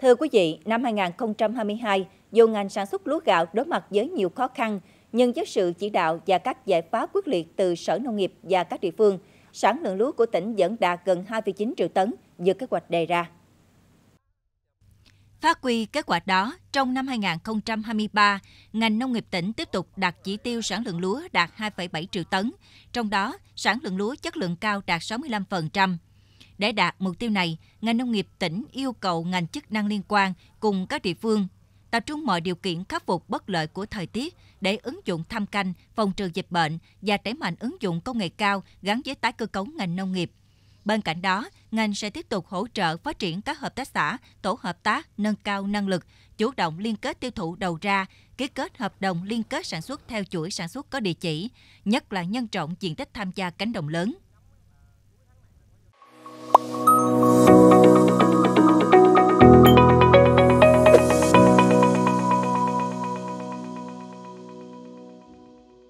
Thưa quý vị, năm 2022, dù ngành sản xuất lúa gạo đối mặt với nhiều khó khăn, nhưng với sự chỉ đạo và các giải pháp quyết liệt từ Sở Nông nghiệp và các địa phương, sản lượng lúa của tỉnh vẫn đạt gần 2,9 triệu tấn, vượt kế hoạch đề ra. Phát huy kết quả đó, trong năm 2023, ngành nông nghiệp tỉnh tiếp tục đạt chỉ tiêu sản lượng lúa đạt 2,7 triệu tấn, trong đó sản lượng lúa chất lượng cao đạt 65%. Để đạt mục tiêu này, ngành nông nghiệp tỉnh yêu cầu ngành chức năng liên quan cùng các địa phương tập trung mọi điều kiện khắc phục bất lợi của thời tiết để ứng dụng thăm canh, phòng trừ dịch bệnh và đẩy mạnh ứng dụng công nghệ cao gắn với tái cơ cấu ngành nông nghiệp. Bên cạnh đó, ngành sẽ tiếp tục hỗ trợ phát triển các hợp tác xã, tổ hợp tác nâng cao năng lực, chủ động liên kết tiêu thụ đầu ra, ký kết hợp đồng liên kết sản xuất theo chuỗi sản xuất có địa chỉ, nhất là nhân rộng diện tích tham gia cánh đồng lớn.